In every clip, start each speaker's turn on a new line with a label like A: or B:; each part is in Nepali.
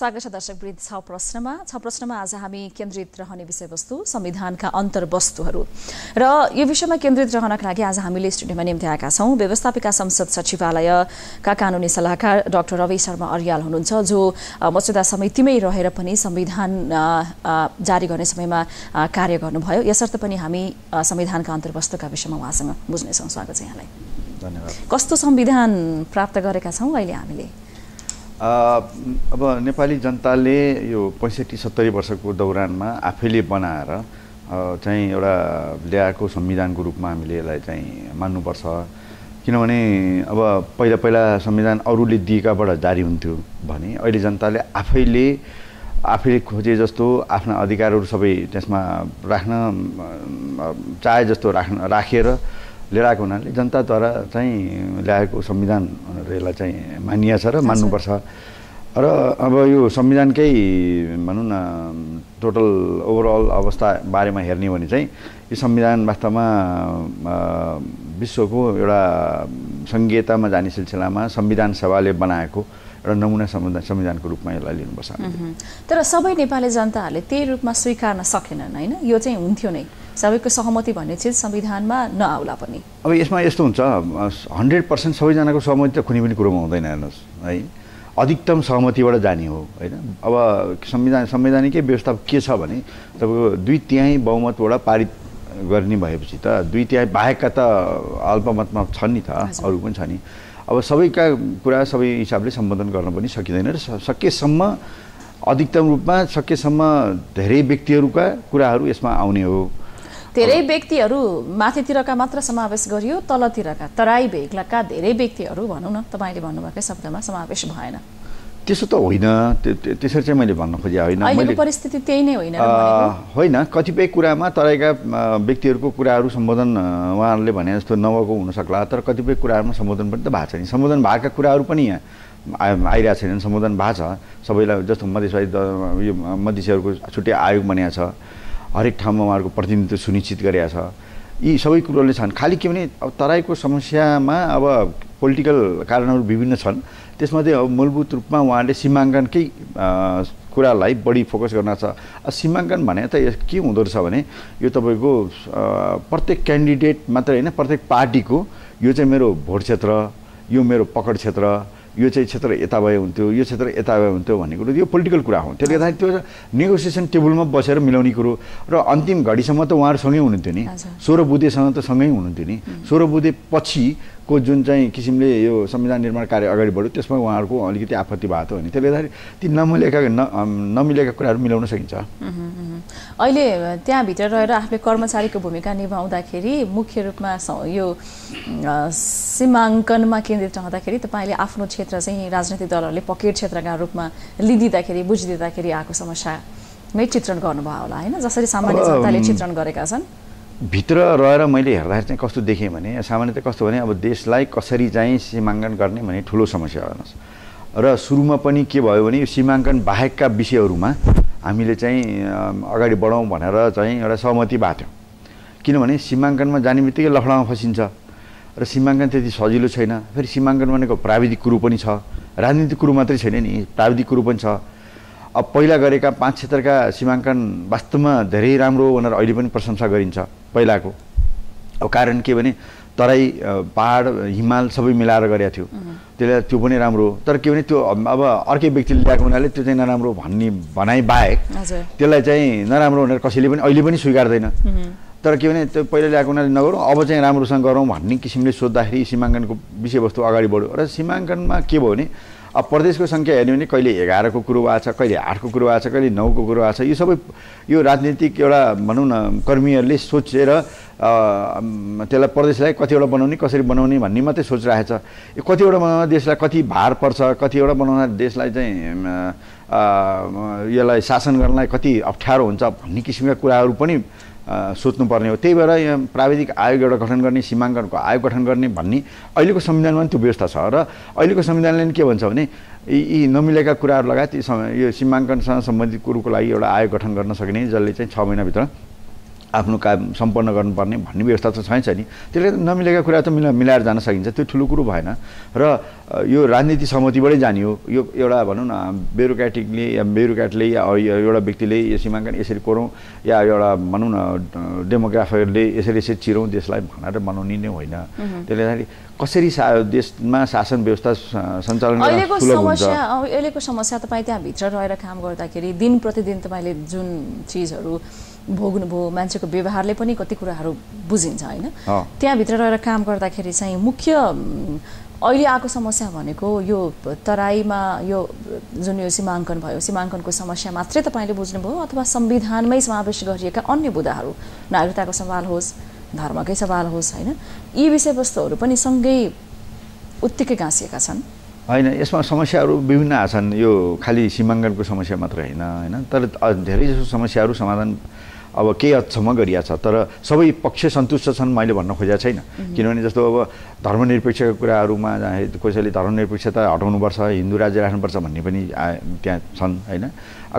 A: स्वागत छ दर्शकवृद्ध छ प्रश्नमा छ प्रश्नमा आज हामी केन्द्रित रहने विषयवस्तु संविधानका अन्तर्वस्तुहरू र यो विषयमा केन्द्रित रहनका लागि आज हामीले स्टुडियोमा निम्ति आएका छौँ व्यवस्थापिका संसद सचिवालयका कानुनी सल्लाहकार डाक्टर रवि शर्मा अर्याल हुनुहुन्छ जो मसुदा समितिमै रहेर पनि संविधान जारी गर्ने समयमा कार्य गर्नुभयो यसर्थ पनि हामी संविधानका अन्तर्वस्तुका विषयमा उहाँसँग बुझ्नेछौँ स्वागत छ यहाँलाई धन्यवाद कस्तो संविधान प्राप्त गरेका छौँ अहिले हामीले
B: अब नेपाली जनताले यो पैँसठी सत्तरी वर्षको दौरानमा आफैले बनाएर चाहिँ एउटा ल्याएको संविधानको रूपमा हामीले यसलाई चाहिँ मान्नुपर्छ किनभने अब पहिला पहिला संविधान अरूले दिएकाबाट जारी हुन्थ्यो भने अहिले जनताले आफैले आफैले खोजे जस्तो आफ्ना अधिकारहरू सबै त्यसमा राख्न चाहे जस्तो राख्न राखेर लिएर आएको हुनाले जनताद्वारा चाहिँ ल्याएको संविधान यसलाई चाहिँ मानिया छ र मान्नुपर्छ र अब यो संविधानकै भनौँ न टोटल ओभरअल अवस्था बारेमा हेर्ने हो भने चाहिँ यो संविधान वास्तवमा विश्वको एउटा सङ्घीयतामा जाने सिलसिलामा संविधान सभाले बनाएको र नमुना संविधान संविधानको रूपमा यसलाई लिनुपर्छ
A: तर सबै नेपाली जनताहरूले त्यही रूपमा स्वीकार्न सकेनन् होइन यो चाहिँ हुन्थ्यो नै सबैको सहमति भन्ने चिज संविधानमा नआउला पनि
B: अब यसमा यस्तो हुन्छ हन्ड्रेड पर्सेन्ट सबैजनाको सहमति त कुनै पनि कुरोमा हुँदैन हेर्नुहोस् है अधिकतम सहमतिबाट जाने हो होइन अब संविधान संवैधानिकै व्यवस्था के छ भने तपाईँको दुई तिहाई बहुमतबाट पारित गर्ने भएपछि त दुई तिहाई बाहेकका त अल्पमतमा छन् नि त अरू पनि छ नि अब सबैका कुरा सबै हिसाबले सम्बोधन गर्न पनि सकिँदैन र सकेसम्म अधिकतम रूपमा सकेसम्म धेरै व्यक्तिहरूका कुराहरू यसमा आउने हो धेरै
A: व्यक्तिहरू माथितिरका मात्र समावेश गरियो तलतिरका तराई भेगलाका धेरै व्यक्तिहरू भनौँ न तपाईँले भन्नुभएकै शब्दमा समावेश भएन
B: त्यसो त होइन त्यसरी चाहिँ मैले भन्न खोजेँ होइन परिस्थिति त्यही नै होइन होइन कतिपय कुरामा तराईका व्यक्तिहरूको कुराहरू सम्बोधन उहाँहरूले भने जस्तो नभएको हुनसक्ला तर कतिपय कुराहरूमा सम्बोधन पनि त भएको छ नि सम्बोधन भएका कुराहरू पनि यहाँ आइरहेको छैनन् सम्बोधन भएको छ सबैलाई जस्तो मधेसवादी यो मधेसीहरूको छुट्टै आयोग बनाएको छ हरेक ठाउँमा उहाँहरूको प्रतिनिधित्व सुनिश्चित गरेका छ यी सबै कुरोले छन् खालि के भने अब तराईको समस्यामा अब पोलिटिकल कारणहरू विभिन्न छन् त्यसमध्ये अब मूलभूत रूपमा उहाँले सीमाङ्कनकै कुरालाई बढी फोकस गर्न छ सीमाङ्कन भने त के हुँदो रहेछ भने यो तपाईँको प्रत्येक क्यान्डिडेट मात्रै होइन प्रत्येक पार्टीको यो चाहिँ मेरो भोट क्षेत्र यो मेरो पकड क्षेत्र यो चाहिँ क्षेत्र यता भए हुन्थ्यो यो क्षेत्र यता भए हुन्थ्यो भन्ने कुरो यो पोलिटिकल कुरा हो त्यसले गर्दाखेरि त्यो नेगोसिएसन टेबलमा बसेर मिलाउने कुरो र अन्तिम घडीसम्म त उहाँहरूसँगै सँगै हुनुहुन्थ्यो नि सोह्र बुधेसँग त सँगै हुनुहुन्थ्यो नि सोह्र बुधे को जुन चाहिँ किसिमले यो संविधान निर्माण कार्य अगाडि बढ्यो त्यसमा उहाँहरूको अलिकति आपत्ति भएको थियो भने त्यसले गर्दाखेरि ती नमिलेका न नमिलेका कुराहरू मिलाउन सकिन्छ
A: अहिले त्यहाँभित्र रहेर आफूले कर्मचारीको भूमिका निभाउँदाखेरि मुख्य रूपमा यो सीमाङ्कनमा केन्द्रित रहँदाखेरि तपाईँले आफ्नो क्षेत्र चाहिँ राजनैतिक दलहरूले पकेट क्षेत्रका रूपमा लिइदिँदाखेरि बुझिदिँदाखेरि आएको नै चित्रण गर्नुभयो होला होइन जसरी सामान्य जनताले चित्रण गरेका छन्
B: भित्र रहेर मैले हेर्दाखेरि चाहिँ कस्तो देखेँ भने सामान्यतः कस्तो भने अब देशलाई कसरी चाहिँ सीमाङ्कन गर्ने भन्ने ठुलो समस्या हेर्नुहोस् र सुरुमा पनि के भयो भने यो सीमाङ्कन बाहेकका विषयहरूमा हामीले चाहिँ अगाडि बढौँ भनेर चाहिँ एउटा सहमति भएको किनभने सीमाङ्कनमा जाने बित्तिकै लफडामा फसिन्छ र सीमाङ्कन त्यति सजिलो छैन फेरि सीमाङ्कन भनेको प्राविधिक कुरो पनि छ राजनीतिक कुरो मात्रै छैन नि प्राविधिक कुरो पनि छ अब पहिला गरेका पाँच क्षेत्रका सीमाङ्कन वास्तवमा धेरै राम्रो भनेर अहिले पनि प्रशंसा गरिन्छ पहिलाको अब कारण के भने तराई पाहाड हिमाल सबै मिलाएर गरेका थियो त्यसलाई त्यो पनि राम्रो तर के भने त्यो अब अर्कै व्यक्तिले ल्याएको हुनाले त्यो चाहिँ नराम्रो भन्ने भनाइ बाहेक त्यसलाई चाहिँ नराम्रो भनेर कसैले पनि अहिले पनि स्वीकार्दैन तर के भने त्यो पहिला ल्याएको हुनाले नगरौँ अब चाहिँ राम्रोसँग गरौँ भन्ने किसिमले सोद्धाखेरि सीमाङ्कनको विषयवस्तु अगाडि बढ्यो र सीमाङ्कनमा के भयो भने अब प्रदेशको सङ्ख्या हेर्ने भने कहिले एघारको कुरो आएछ कहिले आठको कुरो आएछ कहिले नौको कुरो आएछ यो सबै यो राजनीतिक एउटा भनौँ न कर्मीहरूले सोचेर त्यसलाई प्रदेशलाई कतिवटा बनाउने कसरी बनाउने भन्ने मात्रै सोच छ यो कतिवटा बनाउँदा देशलाई कति भार पर्छ कतिवटा बनाउँदा देशलाई चाहिँ यसलाई शासन गर्नलाई कति अप्ठ्यारो हुन्छ भन्ने किसिमका कुराहरू पनि सोच्नुपर्ने हो त्यही भएर यहाँ प्राविधिक आयोग एउटा गठन गर्ने सीमाङ्कनको आयोग गठन गर्ने भन्ने अहिलेको संविधानमा पनि त्यो व्यवस्था छ र अहिलेको संविधानले के भन्छ भने यी यी नमिलेका कुराहरू लगायत यो सीमाङ्कनसँग सम्बन्धित कुरोको लागि एउटा आयोग गठन गर्न सकिने जसले चाहिँ छ महिनाभित्र आफ्नो काम सम्पन्न गर्नुपर्ने भन्ने व्यवस्था त छैन नि त्यसले नमिलेका कुरा त मिला मिलाएर जान सकिन्छ त्यो ठुलो कुरो भएन र यो राजनीति सहमतिबाटै जाने हो यो एउटा भनौँ न ब्युरोक्रेटिकले या ब्युरोक्रेटले या एउटा व्यक्तिले यो सीमाङ्कन यसरी कोरौँ या एउटा भनौँ न डेमोग्राफरले यसरी यसरी चिरौँ देशलाई भनेर बनाउने नै होइन त्यसले गर्दाखेरि कसरी सा देशमा शासन व्यवस्था सञ्चालन समस्या
A: अहिलेको समस्या तपाईँ त्यहाँभित्र रहेर काम गर्दाखेरि दिन प्रतिदिन तपाईँले जुन चिजहरू भोग्नुभयो मान्छेको व्यवहारले पनि कति कुराहरू बुझिन्छ होइन त्यहाँभित्र रहेर काम गर्दाखेरि चाहिँ मुख्य अहिले आएको समस्या भनेको यो तराईमा यो जुन यो सीमाङ्कन भयो सीमाङ्कनको समस्या मात्रै तपाईँले बुझ्नुभयो अथवा संविधानमै समावेश गरिएका अन्य बुदाहरू नागरिकताको सवाल होस् धर्मकै सवाल होस् होइन यी विषयवस्तुहरू पनि सँगै उत्तिकै गाँसिएका छन्
B: होइन यसमा समस्याहरू विभिन्न आछन् यो खालि सीमाङ्कनको समस्या मात्र होइन होइन तर धेरैजसो समस्याहरू समाधान अब केही हदसम्म गरिया छ तर सबै पक्ष सन्तुष्ट छन् मैले भन्न खोजेको छैन किनभने जस्तो अब धर्मनिरपेक्षको कुराहरूमा कसैले धर्मनिरपेक्षता हटाउनुपर्छ हिन्दू राज्य राख्नुपर्छ भन्ने पनि त्यहाँ छन् होइन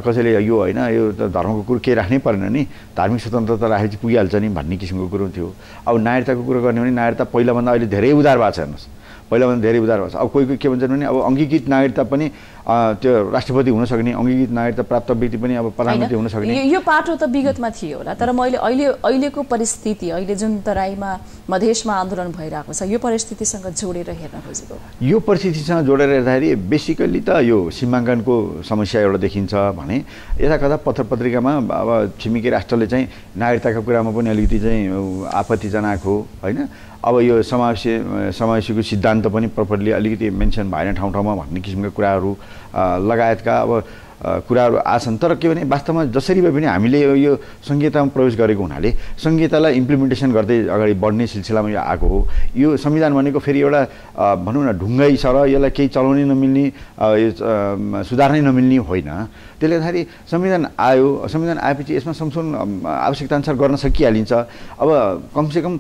B: कसैले यो होइन यो त धर्मको कुरो केही राख्नै परेन नि धार्मिक स्वतन्त्रता राखेपछि पुगिहाल्छ नि भन्ने किसिमको कुरो थियो अब नायरताको कुरो गर्ने भने नायरता पहिलाभन्दा अहिले धेरै उधार भएको छ हेर्नुहोस् पहिला पहिलाभन्दा धेरै उदार भएको छ अब कोही कोही के भन्छन् भने अब अङ्गीकृत नागरिकता पनि त्यो राष्ट्रपति हुन सक्ने अङ्गीकृत नागरिकता प्राप्त व्यक्ति पनि अब प्रधानमन्त्री हुन सक्ने
A: यो पाटो त विगतमा थियो होला तर मैले अहिले अहिलेको परिस्थिति अहिले जुन तराईमा मधेसमा आन्दोलन भइरहेको छ यो परिस्थितिसँग जोडेर हेर्न खोजेको
B: यो परिस्थितिसँग जोडेर हेर्दाखेरि बेसिकल्ली त यो सीमाङ्कनको समस्या एउटा देखिन्छ भने यता कता पत्र पत्रिकामा अब छिमेकी राष्ट्रले चाहिँ नागरिकताको कुरामा पनि अलिकति चाहिँ आपत्ति जनाएको होइन अब यो समावेश समावेशीको सिद्धान्त पनि प्रपरली अलिकति मेन्सन भएन ठाउँ ठाउँमा भन्ने किसिमका कुराहरू लगायतका अब कुराहरू आछन् तर के भने वास्तवमा जसरी भए पनि हामीले यो संहितामा प्रवेश गरेको हुनाले संहितालाई इम्प्लिमेन्टेसन गर्दै अगाडि बढ्ने सिलसिलामा यो आएको हो यो संविधान भनेको फेरि एउटा भनौँ न ढुङ्गाई र यसलाई केही चलाउनै नमिल्ने यो सुधार्नै नमिल्ने होइन त्यसले गर्दाखेरि संविधान आयो संविधान आएपछि यसमा संशोधन आवश्यकताअनुसार गर्न सकिहालिन्छ अब कमसेकम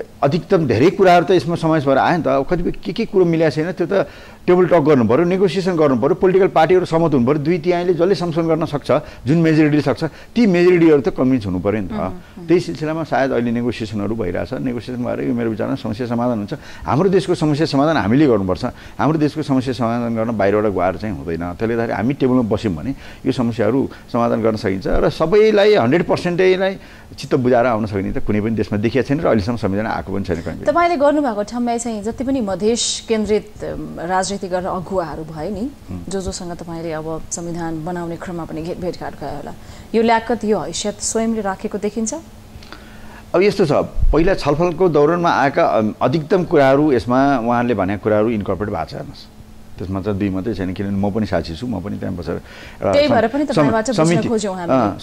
B: अधिकतम धेरै कुराहरू त यसमा समावेश भएर आयो नि त अब कतिपय के के कुरो मिलाएको छैन त्यो त टेबल टक गर्नु पऱ्यो नेगोसिएसन गर्नु पऱ्यो पोलिटिकल पार्टीहरू सहमत हुनु पऱ्यो दुई तिहाईले जसले संशोधन गर्न सक्छ जुन मेजोरिटी सक्छ ती मेजोरिटीहरू त कन्भिन्स हुनु पऱ्यो नि त त्यही सिलसिलामा सायद अहिले नेगोसिएसनहरू भइरहेछ नेगोसिएसन भएर यो मेरो विचारमा समस्या समाधान हुन्छ हाम्रो देशको समस्या समाधान हामीले गर्नुपर्छ हाम्रो देशको समस्या समाधान गर्न बाहिरबाट गएर चाहिँ हुँदैन त्यसले गर्दाखेरि हामी टेबलमा बस्यौँ भने यो समस्याहरू समाधान गर्न सकिन्छ र सबैलाई हन्ड्रेड पर्सेन्टैलाई चित्त बुझाएर आउन सकिने त कुनै पनि देशमा देखिएको छैन र अहिलेसम्म संविधान आएको पनि छैन
A: तपाईँले गर्नुभएको ठाउँमा चाहिँ जति पनि मधेस केन्द्रित राज राजनीति गरेर अगुवाहरू भए नि जो जोसँग तपाईँले अब संविधान बनाउने क्रममा पनि भेटघाट गयो होला यो ल्याकत यो हैसियत स्वयंले राखेको देखिन्छ
B: अब यस्तो छ पहिला छलफलको दौरानमा आएका अधिकतम कुराहरू यसमा उहाँहरूले भनेका कुराहरू इन्कर्पोरेट भएको छ हेर्नुहोस् त्यसमा त दुई मात्रै छैन किनभने म पनि साक्षी छु म पनि त्यहाँ बसेर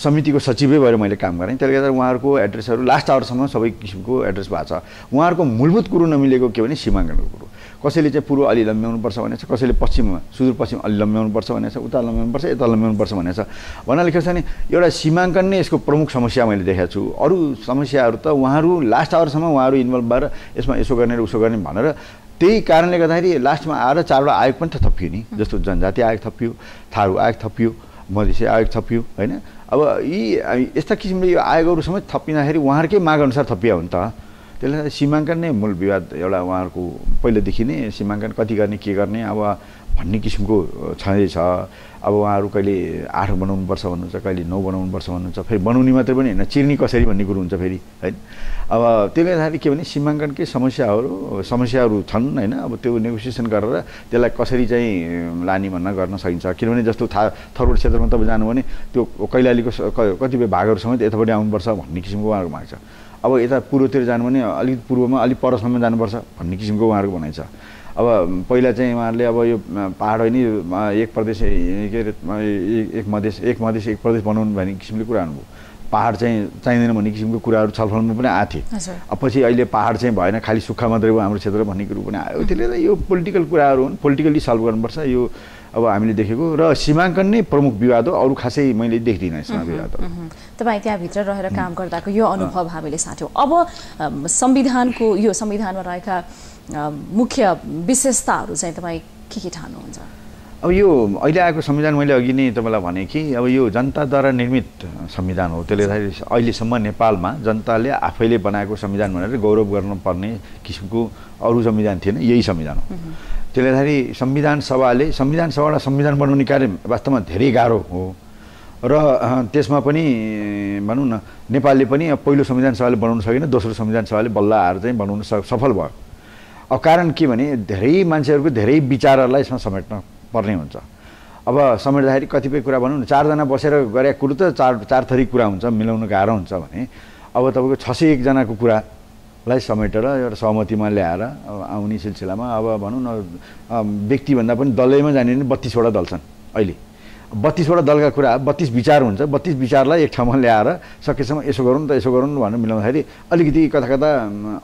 B: समितिको सचिवै भएर मैले काम गरेँ त्यसले गर्दा उहाँहरूको एड्रेसहरू लास्ट आवरसम्म सबै किसिमको एड्रेस भएको छ उहाँहरूको मूलभूत कुरो नमिलेको के भने सीमाङ्कनको कुरो कसैले चाहिँ पूर्व अलि लम्ब्याउनुपर्छ छ कसैले पश्चिममा सुदूरपश्चिम अलि लम्ब्याउनुपर्छ भनेछ उता लम्ब्याउनुपर्छ यता लम्ब्याउनुपर्छ भनेछ भन्नाले के छ भने एउटा सीमाङ्कन नै यसको प्रमुख समस्या मैले देखाएको छु अरू समस्याहरू त उहाँहरू लास्ट आवरसम्म उहाँहरू इन्भल्भ भएर यसमा यसो गर्ने र उसो गर्ने भनेर त्यही कारणले गर्दाखेरि लास्टमा आएर चारवटा आयोग पनि त थपियो नि जस्तो जनजाति आयोग थपियो थारू आयोग थपियो मधेसी आयोग थपियो होइन अब यी यस्ता किसिमले यो आयोगहरू समेत थपिँदाखेरि उहाँहरूकै मागअनुसार थपियो भने त त्यसले सीमाङ्कन नै मूल विवाद एउटा उहाँहरूको पहिलेदेखि नै सीमाङ्कन कति गर्ने के गर्ने अब भन्ने किसिमको छँदैछ अब उहाँहरू कहिले आठ बनाउनुपर्छ भन्नुहुन्छ कहिले नौ बनाउनुपर्छ भन्नुहुन्छ फेरि बनाउने मात्रै पनि होइन चिर्ने कसरी भन्ने कुरो हुन्छ फेरि होइन अब त्यसले गर्दाखेरि के भने सीमाङ्कनकै समस्याहरू समस्याहरू छन् होइन अब त्यो नेगोसिएसन गरेर त्यसलाई कसरी चाहिँ लाने भन्न गर्न सकिन्छ किनभने जस्तो था थर्वड क्षेत्रमा तपाईँ जानुभयो भने त्यो कैलालीको कतिपय भागहरूसँग त यतापट्टि आउनुपर्छ भन्ने किसिमको उहाँहरूको माग छ अब यता पूर्वतिर जानु भने अलिक पूर्वमा अलिक परसम्म जानुपर्छ भन्ने किसिमको उहाँहरूको भनाइ छ अब पहिला चाहिँ उहाँहरूले अब यो पाहाड होइन एक प्रदेश के अरे एक मधेस एक मधेस एक प्रदेश बनाउनु भन्ने किसिमले कुरा आउनुभयो पाहाड चाहिँ चाहिँदैन भन्ने किसिमको कुराहरू छलफलमा पनि आएको थिएँ पछि अहिले पाहाड चाहिँ भएन खालि सुक्खा मात्रै हो हाम्रो क्षेत्र भन्ने कुरो पनि आयो त्यसले त यो पोलिटिकल कुराहरू हुन् पोलिटिकल्ली सल्भ गर्नुपर्छ यो अब हामीले देखेको र सीमाङ्कन नै प्रमुख विवाद हो अरू खासै मैले देख्दिनँ यसमा विवाद
A: तपाईँ त्यहाँभित्र रहेर काम गर्दाको यो अनुभव हामीले साट्यौँ अब संविधानको यो संविधानमा रहेका मुख्य विशेषताहरू चाहिँ तपाईँ के के ठान्नुहुन्छ
B: अब यो अहिले आएको संविधान मैले अघि नै तपाईँलाई भने कि अब यो जनताद्वारा निर्मित संविधान हो त्यसले गर्दाखेरि अहिलेसम्म नेपालमा जनताले आफैले बनाएको संविधान भनेर गौरव गर्नुपर्ने किसिमको अरू संविधान थिएन यही संविधान हो त्यसले गर्दाखेरि संविधान सभाले संविधान सभालाई संविधान बनाउने कार्य वास्तवमा धेरै गाह्रो हो र त्यसमा पनि भनौँ न नेपालले पनि पहिलो संविधान सभाले बनाउन सकेन दोस्रो संविधान सभाले बल्ल आएर चाहिँ बनाउन सफल भयो अब कारण के भने धेरै मान्छेहरूको धेरै विचारहरूलाई यसमा समेट्न पर्ने हुन्छ अब समेट्दाखेरि कतिपय कुरा भनौँ न चारजना बसेर गरे कुरो त चार चार थरी कुरा हुन्छ मिलाउनु गाह्रो हुन्छ भने अब तपाईँको छ सय एकजनाको कुरालाई समेटेर एउटा सहमतिमा ल्याएर आउने सिलसिलामा अब भनौँ न व्यक्तिभन्दा पनि दलैमा जाने बत्तिसवटा दल छन् अहिले बत्तिसवटा दलका कुरा बत्तिस विचार हुन्छ बत्तिस विचारलाई एक ठाउँमा ल्याएर सकेसम्म यसो गरौँ त यसो गरौँ भनेर मिलाउँदाखेरि अलिकति कता कता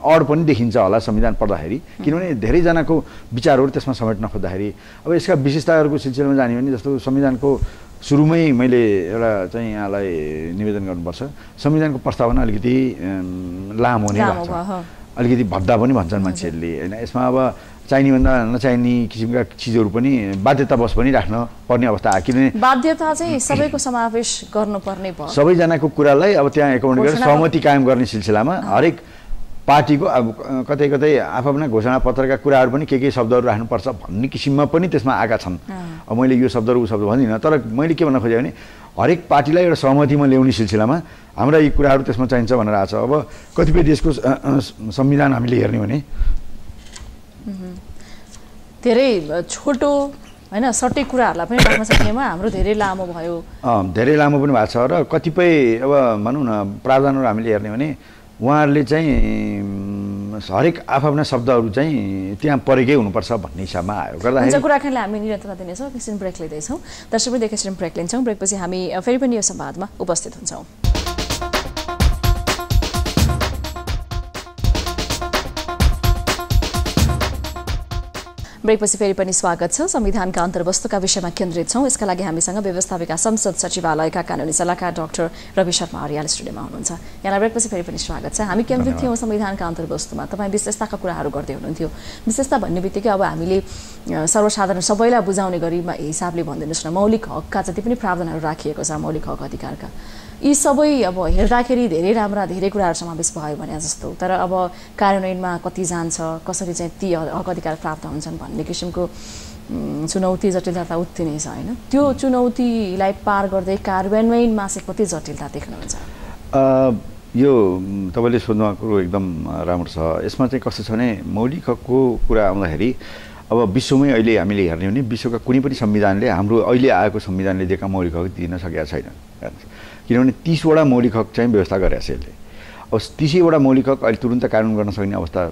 B: अड पनि देखिन्छ होला संविधान पढ्दाखेरि किनभने धेरैजनाको विचारहरू त्यसमा समेट्न खोज्दाखेरि अब यसका विशेषताहरूको सिलसिलामा जाने भने जस्तो संविधानको सुरुमै मैले एउटा चाहिँ यहाँलाई निवेदन गर्नुपर्छ संविधानको प्रस्तावना अलिकति लामो नै लाग्छ अलिकति भद्दा पनि भन्छन् मान्छेहरूले होइन यसमा अब चाहिनेभन्दा नचाहिने किसिमका चिजहरू पनि बाध्यतावश पनि राख्न पर्ने अवस्था आयो किनभने
A: बाध्यता चाहिँ सबैको समावेश गर्नुपर्ने भयो
B: सबैजनाको कुरालाई अब त्यहाँ एकाउन्ट गरेर सहमति कायम गर्ने सिलसिलामा हरेक पार्टीको अब कतै कतै आफ्ना पत्रका कुराहरू पनि के के शब्दहरू राख्नुपर्छ भन्ने किसिममा पनि त्यसमा आएका छन् अब मैले यो शब्दहरू ऊ शब्द भन्दिनँ तर मैले के भन्न खोजेँ भने हरेक पार्टीलाई एउटा सहमतिमा ल्याउने सिलसिलामा हाम्रा यी कुराहरू त्यसमा चाहिन्छ भनेर आएको छ अब कतिपय देशको संविधान हामीले हेर्ने भने
A: धेरै छोटो होइन सटै कुराहरूलाई पनि राख्न सकिएमा हाम्रो धेरै लामो भयो
B: धेरै लामो पनि भएको छ र कतिपय अब भनौँ न प्रावधानहरू हामीले हेर्ने भने उहाँहरूले चाहिँ हरेक आफ्ना शब्दहरू चाहिँ त्यहाँ परेकै हुनुपर्छ भन्ने हिसाबमा आयो गर्दा
A: हामी निरन्तरता दिनेछौँ एकछिन ब्रेक लिँदैछौँ दर्शक एकछिन ब्रेक लिन्छौँ ब्रेकपछि हामी फेरि पनि यो संवादमा उपस्थित हुन्छौँ ब्रेकपछि फेरि पनि स्वागत छ संविधानका अन्तर्वस्तुका विषयमा केन्द्रित छौँ यसका लागि हामीसँग व्यवस्थापिका संसद सचिवालयका कानुनी सल्लाहकार डाक्टर रवि शर्मा हरियाल स्टुडियोमा हुनुहुन्छ यहाँलाई ब्रेकपछि फेरि पनि स्वागत छ हामी केन्द्रित थियौँ संविधानका अन्तर्वस्तुमा तपाईँ विशेषताका कुराहरू गर्दै हुनुहुन्थ्यो विशेषता भन्ने बित्तिकै अब हामीले सर्वसाधारण सबैलाई बुझाउने गरी हिसाबले भनिदिनुहोस् न मौलिक हकका जति पनि प्रावधानहरू राखिएको छ मौलिक हक अधिकारका यी सबै अब हेर्दाखेरि धेरै राम्रा धेरै कुराहरू समावेश भयो भने जस्तो तर अब कार्यान्वयनमा कति जान्छ कसरी चाहिँ ती हक अधिकार प्राप्त हुन्छन् भन्ने किसिमको चुनौती जटिलता त उत्ति नै छ होइन त्यो चुनौतीलाई पार गर्दै कार्यान्वयनमा चाहिँ कति जटिलता देख्नुहुन्छ
B: यो तपाईँले सोध्नु कुरो एकदम राम्रो छ यसमा चाहिँ कस्तो छ भने मौलिक हकको कुरा आउँदाखेरि अब विश्वमै अहिले हामीले हेर्ने हो भने विश्वका कुनै पनि संविधानले हाम्रो अहिले आएको संविधानले दिएका मौलिक हक दिन सकेका छैन किनभने तिसवटा मौलिक हक चाहिँ व्यवस्था गरेको छ यसले अब तिसैवटा मौलिक हक अहिले तुरन्त कानुन गर्न सक्ने अवस्था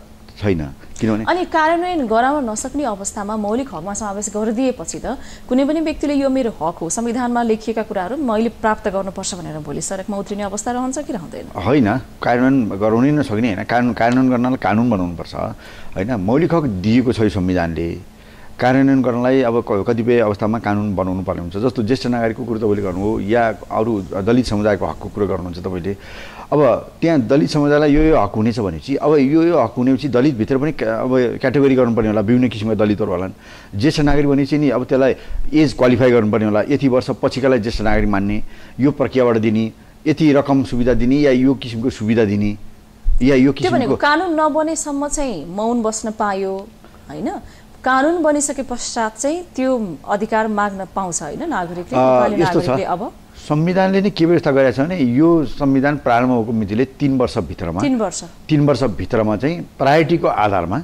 B: छैन किनभने
A: अनि कार्यान्वयन गराउन नसक्ने अवस्थामा मौलिक हकमा समावेश गरिदिएपछि त कुनै पनि व्यक्तिले यो मेरो हक हो संविधानमा लेखिएका कुराहरू मैले प्राप्त गर्नुपर्छ भनेर भोलि सडकमा उत्रिने अवस्था रहन्छ कि रहँदैन
B: होइन कार्यान्वयन गराउनै नसक्ने होइन कानुन कार्यान्वयन गर्नलाई कानुन बनाउनुपर्छ होइन मौलिक हक दिएको छ यो संविधानले कार्यान्वयन गर्नलाई अब कतिपय अवस्थामा कानुन बनाउनु पर्ने हुन्छ जस्तो ज्येष्ठ नागरिकको कुरो तपाईँले गर्नु या अरू दलित समुदायको हकको कुरो गर्नुहुन्छ तपाईँले अब त्यहाँ दलित समुदायलाई यो यो हक हुनेछ भनेपछि अब यो यो हक हुनेपछि दलितभित्र पनि अब क्याटेगोरी गर्नुपर्ने होला विभिन्न किसिमका दलितहरू होलान् ज्येष्ठ नागरिक भनेपछि नि अब त्यसलाई एज क्वालिफाई गर्नुपर्ने होला यति वर्ष पछिकालाई ज्येष्ठ नागरिक मान्ने यो प्रक्रियाबाट दिने यति रकम सुविधा दिने या यो किसिमको सुविधा दिने या यो किसिमको
A: कानुन नबनेसम्म चाहिँ मौन बस्न पायो होइन कानुन बनिसके पश्चात चाहिँ त्यो अधिकार माग्न पाउँछ होइन नागरिकले अब
B: संविधानले नै के व्यवस्था गरेको छ भने यो संविधान प्रारम्भ भएको मितिले तिन वर्षभित्रमा तिन वर्ष तिन वर्षभित्रमा चाहिँ प्रायोरिटीको आधारमा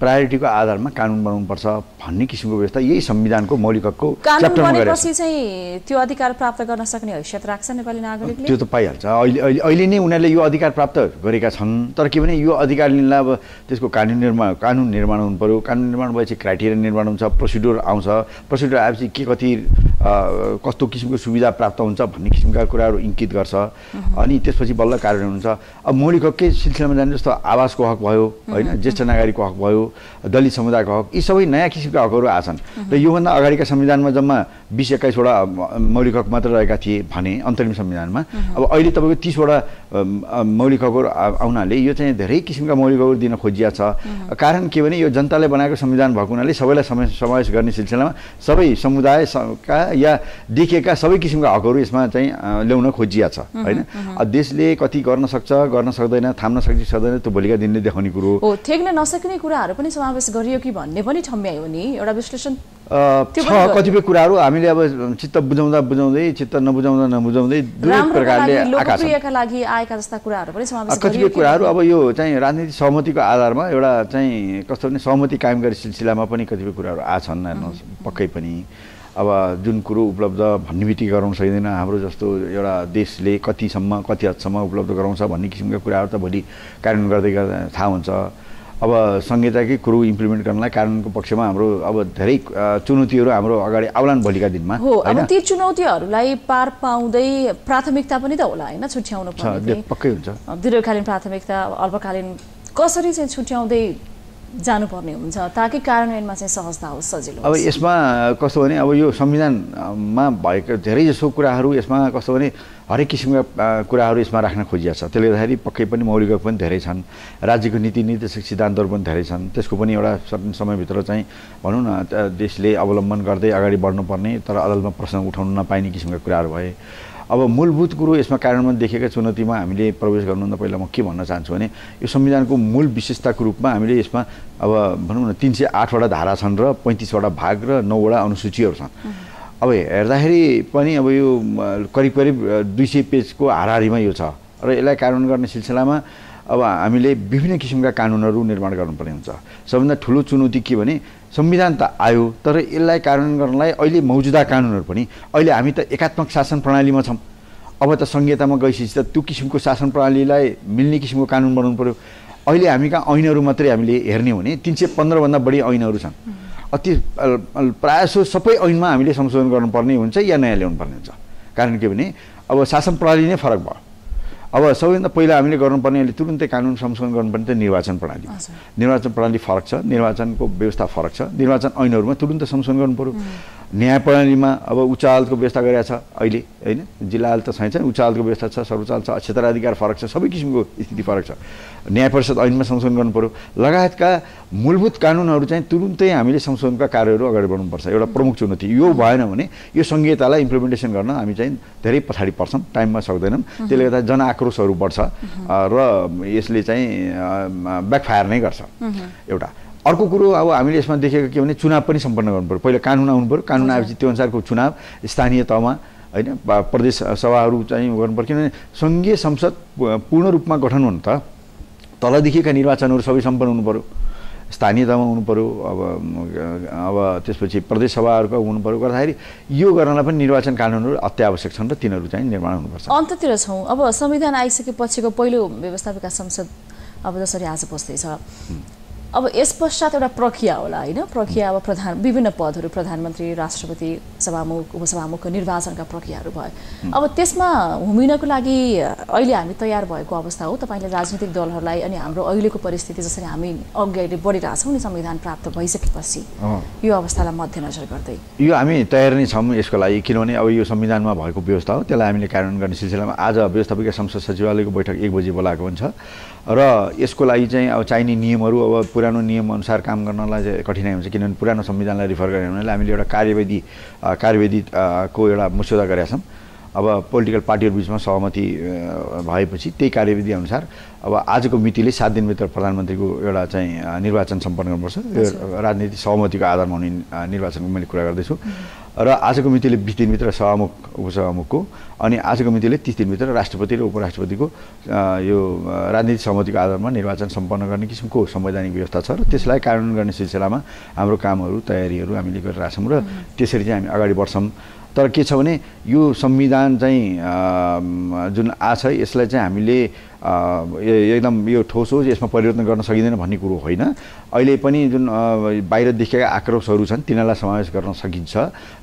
B: प्रायोरिटीको आधारमा कानुन बनाउनुपर्छ भन्ने किसिमको व्यवस्था यही संविधानको मौलिक हकको त्यो
A: अधिकार प्राप्त गर्न सक्ने हैसियत राख्छ नेपाली नागरिकले त्यो
B: त पाइहाल्छ अहिले अहिले अहिले नै उनीहरूले यो अधिकार प्राप्त गरेका छन् तर के भने यो अधिकार लिनलाई अब त्यसको कानुन निर्माण कानुन निर्माण हुनु पऱ्यो कानुन निर्माण भएपछि क्राइटेरिया निर्माण हुन्छ प्रोसिड्युर आउँछ प्रोसिड्युर आएपछि के कति कस्तो किसिमको सुविधा प्राप्त हुन्छ भन्ने किसिमका कुराहरू इङ्कित गर्छ अनि त्यसपछि बल्ल कार्यान्वयन हुन्छ अब मौलिक हकै सिलसिलामा जाने जस्तो आवासको हक भयो होइन ज्येष्ठ नागरिकको हक भयो दलित समुदायको हक यी सबै नयाँ किसिमका हकहरू आछन् र योभन्दा अगाडिका संविधानमा जम्मा बिस एक्काइसवटा मौलिक हक मात्र रहेका थिए भने अन्तरिम संविधानमा अब अहिले तपाईँको तिसवटा मौलिक हकहरू आउनाले यो चाहिँ धेरै किसिमका मौलिक हकहरू दिन खोजिया छ कारण के भने यो जनताले बनाएको संविधान भएको हुनाले सबैलाई समावेश गर्ने सिलसिलामा सबै समुदायका या देखिएका सबै किसिमका हकहरू यसमा चाहिँ ल्याउन खोजिया छ होइन देशले कति गर्न सक्छ गर्न सक्दैन थाम्न सक्छ सक्दैन त्यो भोलिका दिनले देखाउने कुरो हो
A: ठेक्न नसक्ने कुराहरू पनि समावेश गरियो कि भन्ने पनि ठम्ब्यायो नि एउटा विश्लेषण
B: छ कतिपय कुराहरू हामीले अब चित्त बुझाउँदा बुझाउँदै चित्त नबुझाउँदा नबुझाउँदै दुवै प्रकारले
A: लागि आएका जस्ता कुराहरू पनि कतिपय कुराहरू अब
B: यो चाहिँ राजनीति सहमतिको आधारमा एउटा चाहिँ कस्तो भने सहमति कायम गर्ने सिलसिलामा पनि कतिपय कुराहरू आछन् पक्कै पनि अब जुन कुरो उपलब्ध भन्ने बित्तिकै गराउन सकिँदैन हाम्रो जस्तो एउटा देशले कतिसम्म कति हदसम्म उपलब्ध गराउँछ भन्ने किसिमका कुराहरू त भोलि कार्यान्वयन गर्दै गर्दा थाहा हुन्छ अब संहिताकै कुरो इम्प्लिमेन्ट गर्नलाई कानुनको पक्षमा हाम्रो अब धेरै चुनौतीहरू हाम्रो अगाडि आउलान् भोलिका दिनमा हो अब ती
A: चुनौतीहरूलाई पार पाउँदै प्राथमिकता पनि त होला होइन छुट्याउनु पक्कै हुन्छ दीर्घकालीन प्राथमिकता अल्पकालीन कसरी चाहिँ छुट्याउँदै जानुपर्ने हुन्छ ताकि कार्यान्वयनमा चाहिँ सहजता होस् सजिलो अब यसमा
B: कस्तो भने अब यो संविधानमा भएको धेरै जसो कुराहरू यसमा कस्तो भने हरेक किसिमका कुराहरू यसमा राख्न खोजिया छ त्यसले गर्दाखेरि पक्कै पनि मौलिक पनि धेरै छन् राज्यको नीति निर्देशक सिद्धान्तहरू पनि धेरै छन् त्यसको पनि एउटा सर्टन समयभित्र चाहिँ भनौँ न देशले अवलम्बन गर्दै अगाडि बढ्नुपर्ने तर अदालतमा प्रश्न उठाउन नपाइने किसिमका कुराहरू भए अब मूलभूत कुरो यसमा कार्यान्वयन देखेका चुनौतीमा हामीले प्रवेश गर्नुभन्दा पहिला म के भन्न चाहन्छु भने यो संविधानको मूल विशेषताको रूपमा हामीले यसमा अब भनौँ न तिन सय आठवटा धारा छन् र पैँतिसवटा भाग र नौवटा अनुसूचीहरू छन् अब हेर्दाखेरि पनि अब यो करिब करिब दुई सय पेजको हारिमा यो छ र यसलाई कार्यान्वयन गर्ने सिलसिलामा अब हामीले विभिन्न किसिमका कानुनहरू निर्माण गर्नुपर्ने हुन्छ सबभन्दा ठुलो चुनौती के भने संविधान त आयो तर यसलाई कार्यान्वयन गर्नलाई अहिले मौजुदा कानुनहरू पनि अहिले हामी त एकात्मक शासन प्रणालीमा छौँ अब त संहितामा गइसकेपछि त त्यो किसिमको शासन प्रणालीलाई मिल्ने किसिमको कानुन बनाउनु पऱ्यो अहिले हामी कहाँ ऐनहरू मात्रै हामीले हेर्ने हो भने तिन सय पन्ध्रभन्दा बढी ऐनहरू छन् अति प्रायसो सबै ऐनमा हामीले संशोधन गर्नुपर्ने हुन्छ या नयाँ ल्याउनु पर्ने हुन्छ कारण के भने अब शासन प्रणाली नै फरक भयो अब सबैभन्दा पहिला हामीले गर्नुपर्ने अहिले तुरुन्तै कानुन संशोधन गर्नुपर्ने चाहिँ निर्वाचन प्रणाली निर्वाचन प्रणाली फरक छ निर्वाचनको व्यवस्था फरक छ निर्वाचन ऐनहरूमा तुरुन्तै संशोधन गर्नु न्याय प्रणालीमा अब उच्च अदालतको व्यवस्था गरिरहेको छ अहिले होइन जिल्ला अदालत त छैन उच्च अदालतको व्यवस्था छ सर्वोच्च अदालत छ क्षेत्राधिकार फरक छ सबै किसिमको स्थिति फरक छ न्याय परिषद ऐनमा संशोधन गर्नु पऱ्यो लगायतका मूलभूत कानुनहरू चाहिँ तुरुन्तै हामीले संशोधनका कार्यहरू अगाडि बढाउनुपर्छ एउटा प्रमुख चुनौती यो भएन भने यो सङ्घीयतालाई इम्प्लिमेन्टेसन गर्न हामी चाहिँ धेरै पछाडि पर्छौँ टाइममा सक्दैनौँ त्यसले गर्दा जनआक्रोशहरू बढ्छ र यसले चाहिँ ब्याकफायर नै गर्छ एउटा अर्को कुरो अब हामीले यसमा देखेको के भने चुनाव पनि सम्पन्न गर्नु पऱ्यो पहिला कानुन आउनु कानुन आएपछि त्यो अनुसारको चुनाव स्थानीय तहमा होइन प्रदेश सभाहरू चाहिँ गर्नु पऱ्यो किनभने सङ्घीय संसद पूर्ण रूपमा गठन हुन त तलदेखिका निर्वाचनहरू सबै सम्पन्न हुनु स्थानीय तहमा हुनु पऱ्यो अब अब त्यसपछि प्रदेश सभाहरूको हुनु पऱ्यो गर्दाखेरि यो गर्नलाई पनि निर्वाचन कानुनहरू अत्यावश्यक छन् र तिनीहरू चाहिँ निर्माण हुनुपर्छ
A: अन्ततिर छौँ अब संविधान आइसकेपछिको पहिलो व्यवस्थापिका संसद अब जसरी आज बस्दैछ अब यस पश्चात एउटा प्रक्रिया होला होइन प्रक्रिया अब प्रधान विभिन्न पदहरू प्रधानमन्त्री राष्ट्रपति सभामुख उपसभामुखको निर्वाचनका प्रक्रियाहरू भयो अब त्यसमा हुमिनको लागि अहिले हामी तयार भएको अवस्था हो तपाईँले राजनीतिक दलहरूलाई अनि हाम्रो अहिलेको परिस्थिति जसरी हामी अघि अहिले बढिरहेछौँ नि संविधान प्राप्त भइसकेपछि यो अवस्थालाई मध्यनजर गर्दै
B: यो हामी तयार नै छौँ यसको लागि किनभने अब यो संविधानमा भएको व्यवस्था हो त्यसलाई हामीले कार्यान्वयन गर्ने सिलसिलामा आज व्यवस्थापकीय संसद सचिवालयको बैठक एक बजी बोलाएको हुन्छ र यसको लागि चाहिँ अब चाहिने नियमहरू अब पुरानो नियमअनुसार काम गर्नलाई चाहिँ कठिनाइ हुन्छ किनभने पुरानो संविधानलाई रिफर गर्ने हुनाले हामीले एउटा कार्यविधि को एउटा मस्यौदा गरेका छौँ अब पोलिटिकल पार्टीहरू बिचमा सहमति भएपछि त्यही कार्यविधि अनुसार अब आजको मितिले सात दिनभित्र प्रधानमन्त्रीको एउटा चाहिँ निर्वाचन सम्पन्न गर्नुपर्छ राजनीतिक सहमतिको आधारमा हुने निर्वाचनको मैले कुरा गर्दैछु र आजको मितिले बिस दिनभित्र सभामुख उपसभामुखको अनि आजको मितिले तिस दिनभित्र राष्ट्रपति र उपराष्ट्रपतिको यो राजनीतिक सहमतिको आधारमा निर्वाचन सम्पन्न गर्ने किसिमको संवैधानिक व्यवस्था छ र त्यसलाई कार्यान्वयन गर्ने सिलसिलामा हाम्रो कामहरू तयारीहरू हामीले छौँ र त्यसरी चाहिँ हामी अगाडि बढ्छौँ तर के छ भने यो संविधान चाहिँ जुन आ छ यसलाई चाहिँ हामीले एकदम यो ठोस हो यसमा परिवर्तन गर्न सकिँदैन भन्ने कुरो होइन अहिले पनि जुन बाहिर देखिएका आक्रोशहरू छन् तिनीहरूलाई समावेश गर्न सकिन्छ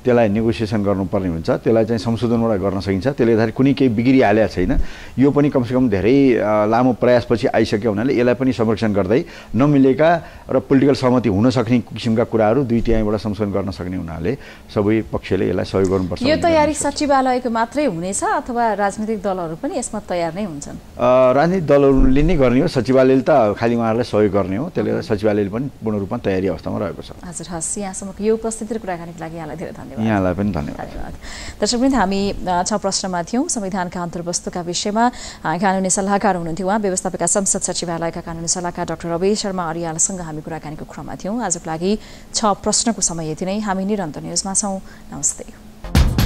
B: त्यसलाई नेगोसिएसन गर्नुपर्ने हुन्छ त्यसलाई चाहिँ संशोधनबाट गर्न सकिन्छ त्यसले गर्दाखेरि कुनै केही बिग्रिहालेको छैन यो पनि कमसेकम धेरै लामो प्रयासपछि आइसक्यो हुनाले यसलाई पनि संरक्षण गर्दै नमिलेका र पोलिटिकल सहमति हुन सक्ने किसिमका कुराहरू दुई तिहाईबाट संशोधन गर्न सक्ने हुनाले सबै पक्षले यसलाई सहयोग गर्नुपर्छ यो तयारी
A: सचिवालयको मात्रै हुनेछ अथवा राजनीतिक दलहरू पनि यसमा तयार नै हुन्छन्
B: राजनीतिक दलहरूले नै गर्ने हो सचिवालयले त खालि उहाँहरूलाई सहयोग गर्ने हो त्यसले गर्दा सचिवालयले पनि पूर्ण रूपमा तयारी अवस्थामा रहेको छ
A: हजुर हस् यहाँसम्मको यो उपस्थिति र कुराकानीको लागि यहाँलाई धेरै धन्यवाद यहाँलाई पनि धन्यवाद दर्शक पनि हामी छ प्रश्नमा थियौँ संविधानका अन्तर्वस्तुका विषयमा कानुनी सल्लाहकार हुनुहुन्थ्यो उहाँ व्यवस्थापिका संसद सचिवालयका कानुनी सल्लाहकार डाक्टर रवि शर्मा अरियालसँग हामी कुराकानीको क्रममा थियौँ आजको लागि छ प्रश्नको समय यति नै हामी निरन्तर न्युजमा छौँ नमस्ते